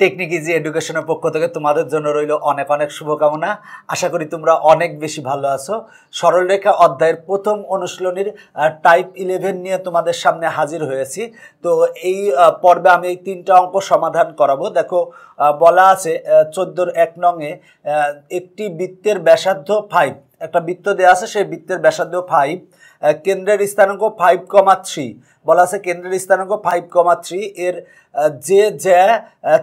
Technique easy এডুকেশনের পক্ষ থেকে তোমাদের জন্য রইল অনেক অনেক শুভকামনা আশা করি তোমরা অনেক বেশি ভালো আছো সরলরেখা অধ্যায়ের প্রথম অনুশীলনীর টাইপ ইলেভেন নিয়ে তোমাদের সামনে হাজির হয়েছি তো এই পর্বে আমি এই তিনটা অঙ্ক সমাধান করাবো দেখো বলা আছে চোদ্দোর এক নংয়ে একটি বৃত্তের ব্যাসার্ধ ফাইভ একটা বৃত্ত দেওয়া আছে সেই বৃত্তের ব্যাসার্ধ ফাইভ কেন্দ্রের স্থানাঙ্ক ফাইভ কমা থ্রি বলা আছে কেন্দ্রের স্থানাঙ্ক ফাইভ কমা থ্রি এর যে জ্যা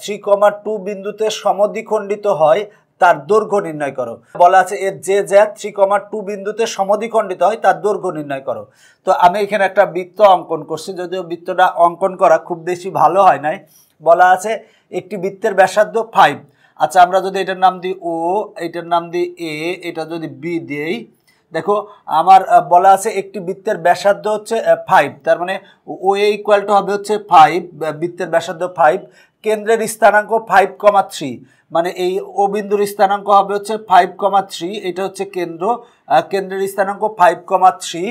থ্রি কমা টু বিন্দুতে সমদ্বিখণ্ডিত হয় তার দৈর্ঘ্য নির্ণয় করো বলা আছে এর যে জ্যা থ্রি কমা টু বিন্দুতে সমদ্বিখণ্ডিত হয় তার দৈর্ঘ্য নির্ণয় করো তো আমি এখানে একটা বৃত্ত অঙ্কন করছি যদিও বৃত্তটা অঙ্কন করা খুব বেশি ভালো হয় নাই বলা আছে একটি বৃত্তের ব্যাসার্ধ ফাইভ আচ্ছা আমরা যদি এটার নাম দিই ও এটার নাম দিই এ এটা যদি বি দিই দেখো আমার বলা আছে একটি বৃত্তের ব্যাসার্ধ হচ্ছে ফাইভ তার মানে ও এ ইকুয়াল টু হবে হচ্ছে ফাইভ বৃত্তের ব্যাসার্ধ ফাইভ কেন্দ্রের স্থানাঙ্ক ফাইভ কমা থ্রি মানে এই ও বিন্দুর স্থানাঙ্ক হবে হচ্ছে ফাইভ কমা থ্রি এটা হচ্ছে কেন্দ্র কেন্দ্রের স্থানাঙ্ক ফাইভ কমা থ্রি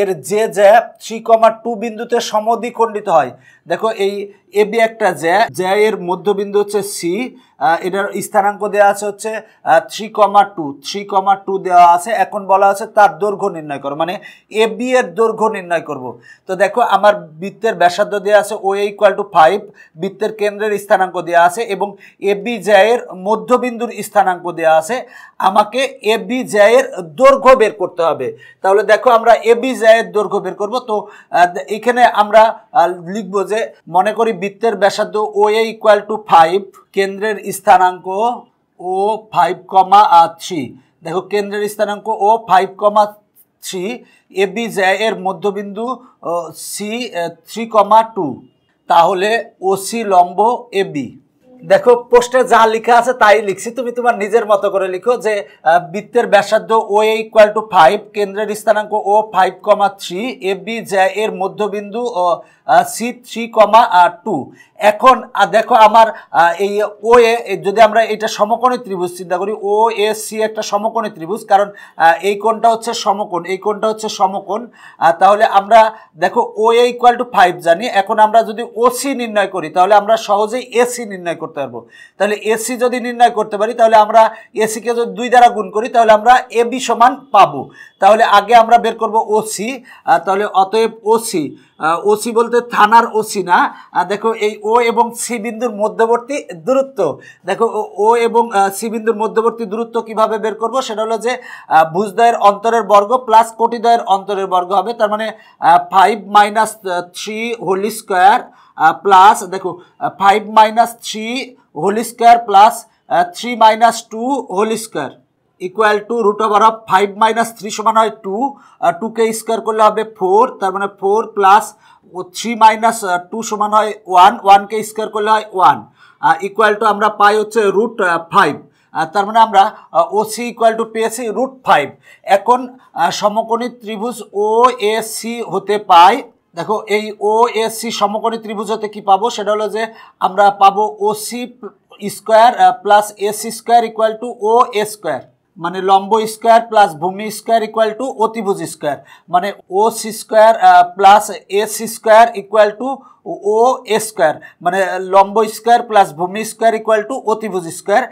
এর যে যে থ্রি কমা টু বিন্দুতে সমদ্বিখণ্ডিত হয় দেখো এই এ বি একটা জ্যা জ্যা এর মধ্যবিন্দু হচ্ছে সি এটার স্থানাঙ্ক দেওয়া আছে হচ্ছে three comma two three comma two দেওয়া আছে এখন বলা আছে তার দৈর্ঘ্য নির্ণয় করো মানে এ বি এর দৈর্ঘ্য নির্ণয় করব তো দেখো আমার বৃত্তের ব্যাসার্ধ দেওয়া আছে O A equal to five বৃত্তের কেন্দ্রের স্থানাঙ্ক দেওয়া আছে এবং এ বি জ্যায়ের মধ্যবিন্দুর স্থানাঙ্ক দেওয়া আছে আমাকে এ বি জ্যায়ের দৈর্ঘ্য বের করতে হবে তাহলে দেখো আমরা এ বি জ্যায়ের দৈর্ঘ্য বের করব তো এখানে আমরা লিখবো যে মনে করি বৃত্তের ব্যাসার্ধ O A equal to five কেন্দ্রের স্থানাঙ্ক ও ফাইভ কমা আর থ্রি দেখো কেন্দ্রের স্থানাঙ্ক O five comma three A B এর মধ্যবিন্দু সি থ্রি কমা টু তাহলে ও সি লম্ব এ বি দেখো পোস্টে যা লেখা আছে তাই লিখছি তুমি তোমার নিজের মতো করে লিখো যে বৃত্তের ব্যাসার্ধ O A equal to five কেন্দ্রের স্থানাঙ্ক O five comma three A B জ্যা এর মধ্যবিন্দু ও সি থ্রি কমা টু এখন দেখো আমার এই ও এ যদি আমরা এটা সমকোণী ত্রিভুজ চিন্তা করি ও এ সি একটা সমকোণী ত্রিভুজ কারণ এই কোণটা হচ্ছে সমকোণ এই কোণটা হচ্ছে সমকোণ তাহলে আমরা দেখো O A equal to five জানি এখন আমরা যদি ও সি নির্ণয় করি তাহলে আমরা সহজেই এসি নির্ণয় করতে করতে পারবো তাহলে এসি যদি নির্ণয় করতে পারি তাহলে আমরা এসিকে যদি দুই দ্বারা গুণ করি তাহলে আমরা এ বি সমান পাবো তাহলে আগে আমরা বের করব ওসি তাহলে অতএব ওসি ওসি বলতে থানার ওসি না দেখো এই ও এবং সি বিন্দুর মধ্যবর্তী দূরত্ব দেখো ও এবং সি বিন্দুর মধ্যবর্তী দূরত্ব কিভাবে বের করব সেটা হলো যে ভুজদয়ের অন্তরের বর্গ প্লাস কোটিদয়ের অন্তরের বর্গ হবে তার মানে five minus three whole square plus দেখো five minus three whole square plus three minus two whole square equal to root over of five minus three সমান হয় টু টুকে স্কোয়ার করলে হবে ফোর তার মানে four plus three minus two সমান হয় ওয়ান ওয়ানকে স্কোয়ার করলে হয় ওয়ান ইকুয়াল টু আমরা পাই হচ্ছে রুট ফাইভ তার মানে আমরা ও সি ইকুয়াল টু পেয়েছি রুট ফাইভ এখন সমকোণী ত্রিভুজ ও এ সি হতে পায় দেখো এই ও এসি সমকোণী ত্রিভুজতে কি পাবো সেটা হলো যে আমরা পাবো O C square plus A C square equal to O A square মানে লম্ব স্কোয়ার প্লাস ভূমি স্কোয়ার ইকুয়াল টু অতিভুজ স্কোয়ার মানে O C square plus A C square equal to O A square মানে লম্ব স্কোয়ার প্লাস ভূমি স্কোয়ার ইকুয়াল টু অতিভুজ স্কোয়ার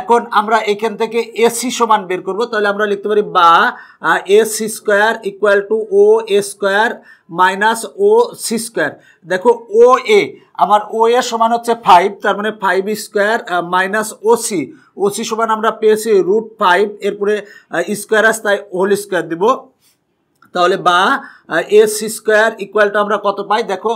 এখন আমরা এখান থেকে এসি সমান বের করব তাহলে আমরা লিখতে পারি বা A C square equal to O A square minus O C square দেখো ও এ আমার ও এ সমান হচ্ছে ফাইভ তার মানে five square minus O C O C সমান আমরা পেয়েছি রুট ফাইভ এরপরে স্কোয়ার আস তাই হোল স্কোয়ার দেবো তাহলে বা এস স্কোয়ার ইকুয়ালটা আমরা কত পাই দেখো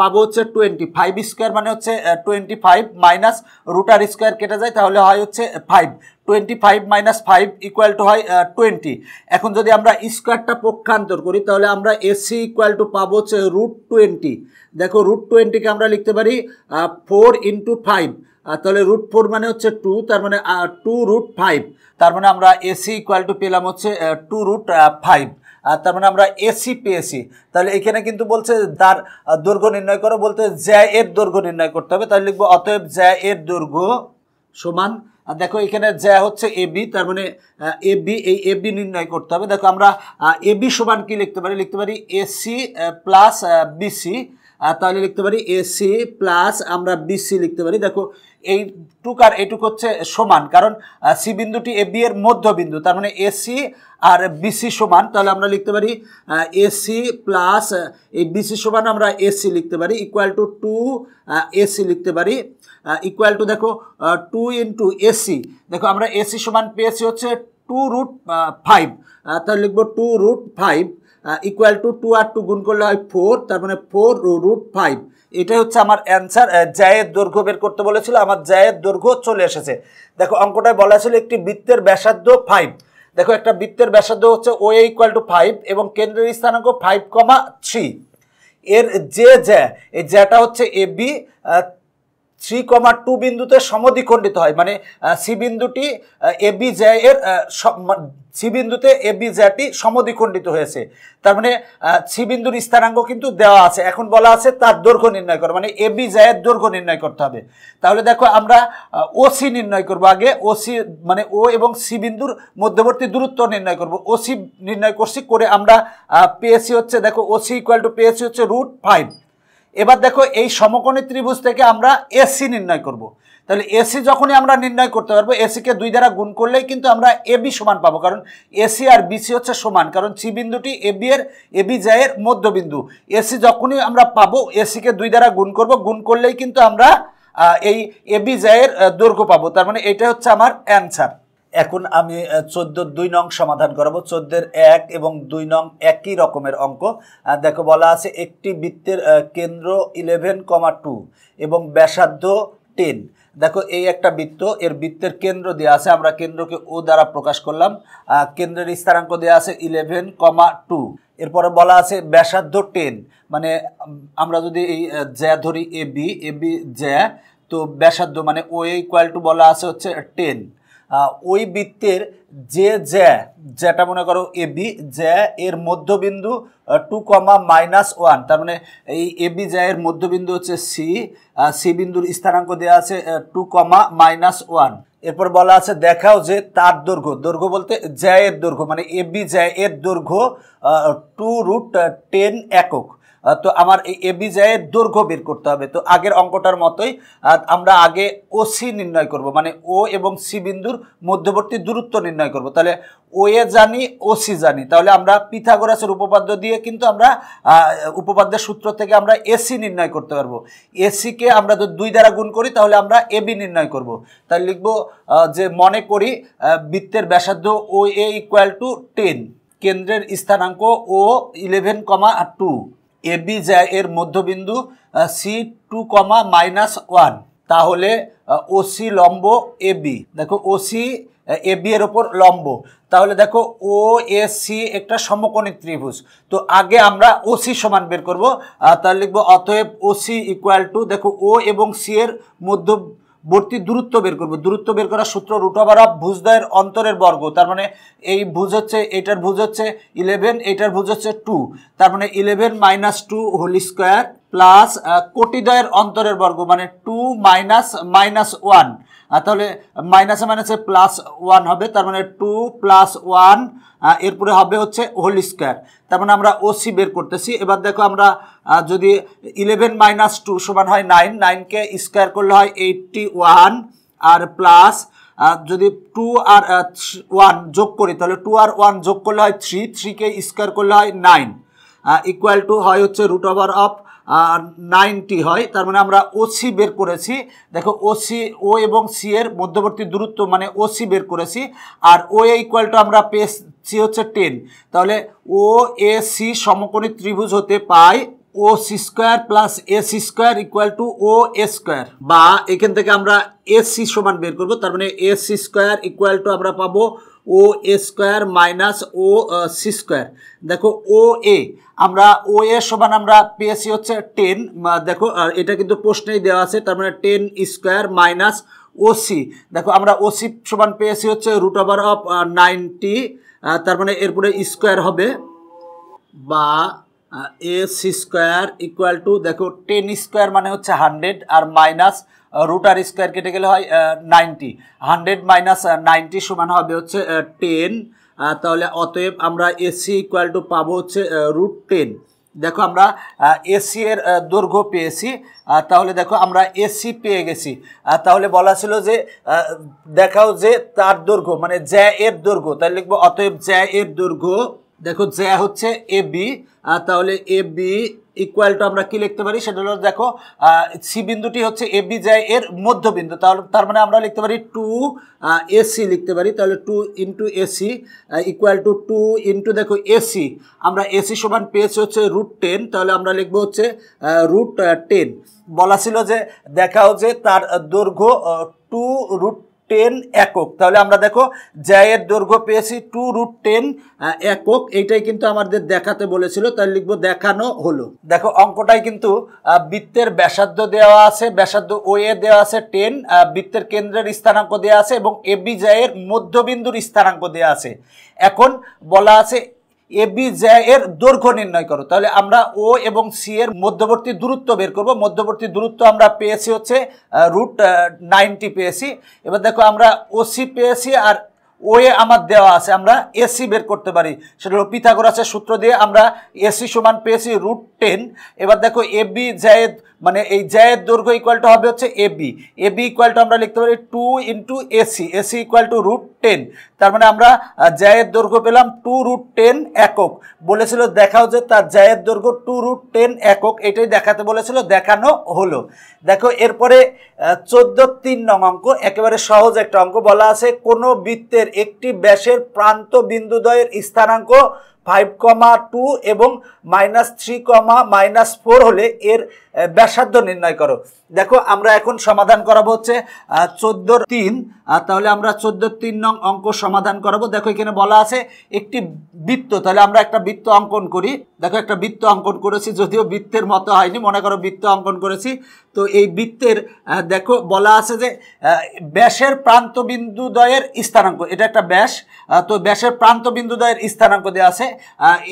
পাবো হচ্ছে টোয়েন্টি ফাইভ স্কোয়ার মানে হচ্ছে টোয়েন্টি ফাইভ মাইনাস রুটার স্কোয়ার কেটে যায় তাহলে হয় হচ্ছে five twenty five minus five equal to হয় টোয়েন্টি এখন যদি আমরা স্কোয়ারটা পক্ষান্তর করি তাহলে আমরা এসি ইকুয়াল টু পাবো হচ্ছে রুট টোয়েন্টি দেখো রুট টোয়েন্টিকে আমরা লিখতে পারি ফোর ইন্টু ফাইভ তাহলে রুট ফোর মানে হচ্ছে টু তার মানে টু রুট ফাইভ তার মানে আমরা এসি ইকুয়াল টু পেলাম হচ্ছে টু রুট ফাইভ তার মানে আমরা এসি পেয়েছি তাহলে এখানে কিন্তু বলছে তার দৈর্ঘ্য নির্ণয় করো বলতে জ্যা এর দৈর্ঘ্য নির্ণয় করতে হবে তাহলে লিখবো অতএব জ্যা এর দৈর্ঘ্য সমান আর দেখো এখানে জ্যা হচ্ছে এবি তার মানে এবি এই এবি নির্ণয় করতে হবে দেখো আমরা এবি সমান কি লিখতে পারি লিখতে পারি এসি প্লাস বিসি তাহলে লিখতে পারি এসি প্লাস আমরা বিসি লিখতে পারি দেখো এইটুক আর এইটুক হচ্ছে সমান কারণ সি বিন্দুটি এ বি এর মধ্যবিন্দু তার মানে এসি আর বিসি সমান তাহলে আমরা লিখতে পারি এসি প্লাস এই বিসি সমান আমরা এসি লিখতে পারি ইকুয়াল টু টু এসি লিখতে পারি ইকুয়াল টু দেখো টু ইন্টু এসি দেখো আমরা এসি সমান পেয়েছি হচ্ছে টু রুট ফাইভ তাহলে লিখবো two root five equal to two two two গুণ করলে হয় ফোর তার মানে ফোর রুট ফাইভ এটাই হচ্ছে আমার অ্যান্সার জায়ের দৈর্ঘ্য বের করতে বলেছিল আমার জায়ের দৈর্ঘ্য চলে এসেছে দেখো অঙ্কটায় বলা ছিল একটি বৃত্তের ব্যাসার্ধ ফাইভ দেখো একটা বৃত্তের ব্যাসার্ধ হচ্ছে ওয়ে ইকুয়াল টু ফাইভ এবং কেন্দ্রের স্থানাঙ্ক ফাইভ কমা থ্রি এর যে জ্যা এই জ্যাটা হচ্ছে A B three comma two বিন্দুতে সমদ্বিখণ্ডিত হয় মানে সি বিন্দুটি এ বি এর মানে, সি বিন্দুতে এ বি জ্যাটি সমদ্বিখণ্ডিত হয়েছে তার মানে সি বিন্দুর স্থানাঙ্গ কিন্তু দেওয়া আছে এখন বলা আছে তার দৈর্ঘ্য নির্ণয় করা মানে এ বি জ্যায়ের দৈর্ঘ্য নির্ণয় করতে হবে তাহলে দেখো আমরা ওসি নির্ণয় করব আগে ওসি মানে ও এবং সি বিন্দুর মধ্যবর্তী দূরত্ব নির্ণয় করব ওসি নির্ণয় করছি করে আমরা পেয়েছি হচ্ছে দেখো ওসি ইকুয়াল টু পেয়েছি হচ্ছে রুট ফাইভ এবার দেখো এই সমকোণী ত্রিভুজ থেকে আমরা এসি নির্ণয় করব। তাহলে এসি যখনই আমরা নির্ণয় করতে পারবো এসিকে দুই দ্বারা গুণ করলেই কিন্তু আমরা এবি সমান পাবো কারণ এসি আর বিসি হচ্ছে সমান কারণ সি বিন্দুটি এবি এর এবি জায়ের মধ্যবিন্দু এসি যখনই আমরা পাবো এসিকে দুই দ্বারা গুণ করব গুণ করলেই কিন্তু আমরা এই এবি জায়ের দৈর্ঘ্য পাবো তার মানে এটা হচ্ছে আমার অ্যান্সার এখন আমি চোদ্দোর দুই নং সমাধান করাবো চোদ্দের এক এবং দুই নং একই রকমের অঙ্ক দেখো বলা আছে একটি বৃত্তের কেন্দ্র ইলেভেন কমা টু এবং ব্যাসার্ধ টেন দেখো এই একটা বৃত্ত এর বৃত্তের কেন্দ্র দেওয়া আছে আমরা কেন্দ্রকে ও দ্বারা প্রকাশ করলাম কেন্দ্রের স্থানাঙ্ক দেওয়া আছে ইলেভেন কমা টু এরপরে বলা আছে ব্যাসার্ধ টেন মানে আমরা যদি এই জ্যা ধরি এ বি এ বি জ্যা তো ব্যাসার্ধ মানে ও ইকুয়াল টু বলা আছে হচ্ছে টেন ওই বৃত্তের যে জ্যা যেটা মনে করো এ বি জ্যা এর মধ্যবিন্দু টু কমা মাইনাস ওয়ান তার মানে এই এ বি জ্যা এর মধ্যবিন্দু হচ্ছে সি সি বিন্দুর স্থানাঙ্ক দেওয়া আছে টু কমা মাইনাস ওয়ান এরপর বলা আছে দেখাও যে তার দৈর্ঘ্য দৈর্ঘ্য বলতে জ্যা এর দৈর্ঘ্য মানে এ বি জ্যা এর দৈর্ঘ্য টু রুট টেন একক তো আমার এই এবি জায়ের দৈর্ঘ্য বের করতে হবে তো আগের অঙ্কটার মতোই আমরা আগে ও সি নির্ণয় করব মানে ও এবং সি বিন্দুর মধ্যবর্তী দূরত্ব নির্ণয় করব তাহলে ও এ জানি ও সি জানি তাহলে আমরা পিথাগোরাসের উপপাদ্য দিয়ে কিন্তু আমরা উপপাদ্যের সূত্র থেকে আমরা এসি নির্ণয় করতে পারবো এসিকে আমরা যদি দুই দ্বারা গুণ করি তাহলে আমরা এবি নির্ণয় করব তাহলে লিখব যে মনে করি বৃত্তের ব্যাসার্ধ O A equal to ten কেন্দ্রের স্থানাঙ্ক O eleven comma two A B এর মধ্যবিন্দু C two comma minus one তাহলে ওসি লম্ব এ বি দেখো ওসি এ বি এর ওপর লম্ব তাহলে দেখো ও এ একটা সমকোণিক ত্রিভুজ তো আগে আমরা ওসি সমান বের করব তাহলে লিখবো অতএব ওসি ইকুয়াল টু দেখো ও এবং সি এর মধ্য ভর্তি দূরত্ব বের করব দূরত্ব বের করার সূত্র রুট ওভার অফ ভুজদয়ের অন্তরের বর্গ তার মানে এই ভুজ হচ্ছে এটার ভুজ হচ্ছে ইলেভেন এটার ভুজ হচ্ছে টু তার মানে eleven minus two whole square plus কোটিদ্বয়ের অন্তরের বর্গ মানে টু মাইনাস মাইনাস ওয়ান তাহলে মাইনাসে মাইনাসে প্লাস ওয়ান হবে তার মানে টু প্লাস ওয়ান এরপরে হবে হচ্ছে হোল স্কোয়ার তার মানে আমরা ওসি বের করতেছি এবার দেখো আমরা যদি ইলেভেন মাইনাস টু সমান হয় নাইন নাইনকে স্কোয়ার করলে হয় এইটটি ওয়ান আর প্লাস যদি টু আর ওয়ান যোগ করি তাহলে টু আর ওয়ান যোগ করলে হয় থ্রি থ্রিকে স্কোয়ার করলে হয় নাইন ইকুয়াল টু হয় হচ্ছে রুট ওভার অফ নাইনটি হয় তার মানে আমরা ওসি বের করেছি দেখো ওসি ও এবং সি এর মধ্যবর্তী দূরত্ব মানে ওসি বের করেছি আর ও এ ইকুয়ালটা আমরা পেয়েছি হচ্ছে টেন তাহলে ও এ সি সমকোণী ত্রিভুজ হতে পাই O C square plus A C square equal to O A square বা এখান থেকে আমরা এ সি সমান বের করবো তার মানে A C square equal to আমরা পাবো O A square minus O C square দেখো ও এ আমরা ও এ সমান আমরা পেয়েছি হচ্ছে টেন দেখো এটা কিন্তু প্রশ্নেই দেওয়া আছে তার মানে টেন স্কোয়ার মাইনাস ওসি দেখো আমরা ওসি সমান পেয়েছি হচ্ছে রুট ওভার অফ নাইনটি তার মানে এরপরে স্কোয়ার হবে বা A C square equal to দেখো টেন স্কোয়ার মানে হচ্ছে হান্ড্রেড আর মাইনাস রুট আর স্কোয়ার কেটে গেলে হয় নাইনটি হান্ড্রেড মাইনাস নাইনটি সমান হবে হচ্ছে টেন তাহলে অতএব আমরা এসি ইকুয়াল টু পাবো হচ্ছে রুট টেন দেখো আমরা এসি এর দৈর্ঘ্য পেয়েছি তাহলে দেখো আমরা এসি পেয়ে গেছি তাহলে বলা ছিল যে দেখাও যে তার দৈর্ঘ্য মানে জ্যা এর দৈর্ঘ্য তাহলে লিখবো অতএব জ্যা এর দৈর্ঘ্য দেখো জ্যা হচ্ছে এ বি তাহলে এ বি ইকুয়াল টু আমরা কি লিখতে পারি সেটা হলো দেখো সি বিন্দুটি হচ্ছে এ বি যায় এর মধ্যবিন্দু তাহলে তার মানে আমরা লিখতে পারি টু এসি লিখতে পারি তাহলে two into A C equal to two into দেখো এসি আমরা এসি সমান পেয়েছি হচ্ছে রুট টেন তাহলে আমরা লিখবো হচ্ছে রুট টেন বলা ছিল যে দেখাও যে তার দৈর্ঘ্য টু রুট টেন একক তাহলে আমরা দেখো জায়ের দৈর্ঘ্য পেয়েছি টু রুট টেন একক এইটাই কিন্তু আমাদের দেখাতে বলেছিল তাই লিখবো দেখানো হলো দেখো অঙ্কটাই কিন্তু বৃত্তের ব্যাসার্ধ দেওয়া আছে ব্যাসার্ধ ও এ দেওয়া আছে টেন বৃত্তের কেন্দ্রের স্থানাঙ্ক দেওয়া আছে এবং এবি জায়ের মধ্যবিন্দুর স্থানাঙ্ক দেওয়া আছে এখন বলা আছে এবি জ্যা এর দৈর্ঘ্য নির্ণয় করো তাহলে আমরা ও এবং সি এর মধ্যবর্তী দূরত্ব বের করব মধ্যবর্তী দূরত্ব আমরা পেয়েছি হচ্ছে রুট নাইনটি পেয়েছি এবার দেখো আমরা ওসি পেয়েছি আর ওয়ে আমার দেওয়া আছে আমরা এসি বের করতে পারি সেটা হলো পিথাগোরাসের সূত্র দিয়ে আমরা এসি সমান পেয়েছি রুট টেন এবার দেখো এবি জ্যায়ের মানে এই জ্যায়ের দৈর্ঘ্য টু হবে হচ্ছে A B A B two আমরা লিখতে পারি two into A C A C equal to root ten তার মানে আমরা জ্যায়ের দৈর্ঘ্য পেলাম টু রুট টেন একক বলেছিল দেখাও যে তার জ্যায়ের দৈর্ঘ্য টু রুট টেন একক এটাই দেখাতে বলেছিল দেখানো হলো দেখো এরপরে চোদ্দ তিন নং অঙ্ক একেবারে সহজ একটা অঙ্ক বলা আছে কোনো বৃত্তের একটি ব্যাসের প্রান্ত বিন্দুদ্বয়ের স্থানাঙ্ক ফাইভ কমা টু এবং minus three comma minus four হলে এর ব্যাসার্ধ নির্ণয় করো দেখো আমরা এখন সমাধান করাবো হচ্ছে চোদ্দোর তিন তাহলে আমরা চোদ্দোর তিন নং অঙ্ক সমাধান করাবো দেখো এখানে বলা আছে একটি বৃত্ত তাহলে আমরা একটা বৃত্ত অঙ্কন করি দেখো একটা বৃত্ত অঙ্কন করেছি যদিও বৃত্তের মতো হয়নি মনে করো বৃত্ত অঙ্কন করেছি তো এই বৃত্তের দেখো বলা আছে যে ব্যাসের প্রান্তবিন্দুদ্বয়ের স্থানাঙ্ক এটা একটা ব্যাস তো ব্যাসের প্রান্তবিন্দুদ্বয়ের স্থানাঙ্ক দেওয়া আছে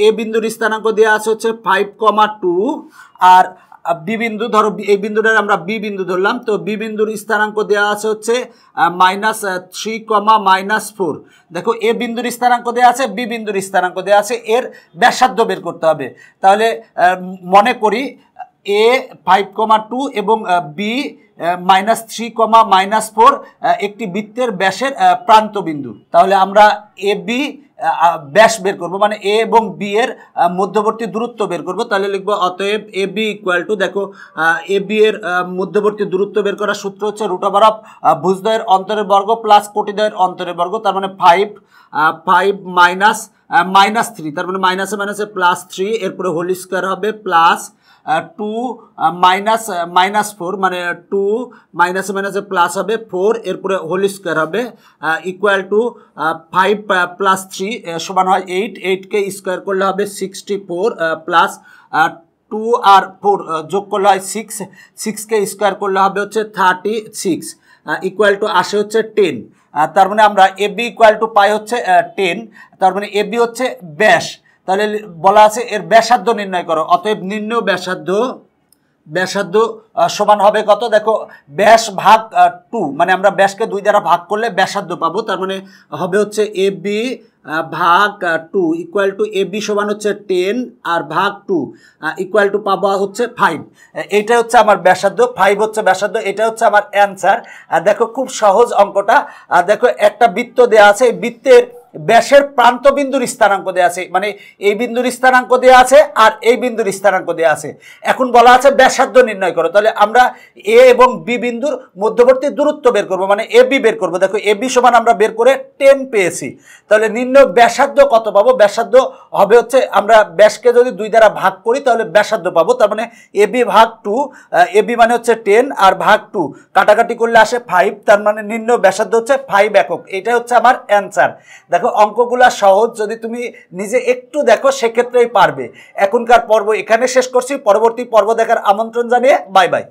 এ বিন্দুর স্থানাঙ্ক দেওয়া আছে হচ্ছে ফাইভ কমা টু আর বি বিন্দু ধরো এই বিন্দুটার আমরা বি বিন্দু ধরলাম তো বি বিন্দুর স্থানাঙ্ক দেওয়া আছে হচ্ছে minus three comma minus four দেখো এ বিন্দুর স্থানাঙ্ক দেওয়া আছে বি বিন্দুর স্থানাঙ্ক দেওয়া আছে এর ব্যাসার্ধ বের করতে হবে তাহলে মনে করি এ ফাইভ কমা টু এবং B minus three comma minus four একটি বৃত্তের ব্যাসের প্রান্ত বিন্দু তাহলে আমরা এ বি ব্যাস বের করব মানে এ এবং বি এর মধ্যবর্তী দূরত্ব বের করব তাহলে লিখব অতএব এ বি ইকুয়াল টু দেখো এ বি এর মধ্যবর্তী দূরত্ব বের করার সূত্র হচ্ছে রুট অফ অফ ভুজদয়ের অন্তরের বর্গ প্লাস কোটিদয়ের অন্তরের বর্গ তার মানে five five minus minus three তার মানে মাইনাসে মাইনাসে প্লাস থ্রি এরপরে হোল স্কোয়ার হবে plus two minus minus four মানে টু মাইনাস মাইনাসে প্লাস হবে ফোর এরপরে হোল স্কোয়ার হবে equal to five plus three সমান হয় এইট এইটকে স্কোয়ার করলে হবে সিক্সটি ফোর প্লাস টু আর ফোর যোগ করলে হয় সিক্স সিক্সকে স্কোয়ার করলে হবে হচ্ছে থার্টি সিক্স ইকুয়াল টু আসে হচ্ছে টেন তার মানে আমরা এ বি ইকুয়াল টু পাই হচ্ছে টেন তার মানে এ বি হচ্ছে ব্যাস তাহলে বলা আছে এর ব্যাসার্ধ নির্ণয় করো অতএব নিম্ন ব্যাসার্ধ ব্যাসার্ধ সমান হবে কত দেখো ব্যাস ভাগ টু মানে আমরা ব্যাসকে দুই দ্বারা ভাগ করলে ব্যাসার্ধ পাবো তার মানে হবে হচ্ছে এ বি ভাগ two equal to A B সমান হচ্ছে টেন আর ভাগ টু ইকুয়াল টু পাবো হচ্ছে ফাইভ এটা হচ্ছে আমার ব্যাসার্ধ ফাইভ হচ্ছে ব্যাসার্ধ এটা হচ্ছে আমার অ্যান্সার দেখো খুব সহজ অঙ্কটা দেখো একটা বৃত্ত দেওয়া আছে এই বৃত্তের ব্যাসের প্রান্ত বিন্দুর স্থানাঙ্ক দেওয়া আছে মানে এই বিন্দুর স্থানাঙ্ক দেওয়া আছে আর এই বিন্দুর স্থানাঙ্ক দেওয়া আছে এখন বলা আছে ব্যাসার্ধ নির্ণয় করো তাহলে আমরা এ এবং বি বিন্দুর মধ্যবর্তী দূরত্ব বের করব মানে এ বি বের করব দেখো এ বি সমান আমরা বের করে টেন পেয়েছি তাহলে নিম্ন ব্যাসার্ধ কত পাবো ব্যাসার্ধ হবে হচ্ছে আমরা ব্যাসকে যদি দুই দ্বারা ভাগ করি তাহলে ব্যাসার্ধ পাবো তার মানে এ বি ভাগ টু এ বি মানে হচ্ছে টেন আর ভাগ টু কাটাকাটি করলে আসে ফাইভ তার মানে নিম্ন ব্যাসার্ধ হচ্ছে ফাইভ একক এটা হচ্ছে আমার অ্যান্সার দেখো দেখো অঙ্কগুলা সহজ যদি তুমি নিজে একটু দেখো সেক্ষেত্রেই পারবে এখনকার পর্ব এখানে শেষ করছি পরবর্তী পর্ব দেখার আমন্ত্রণ জানিয়ে বাই বাই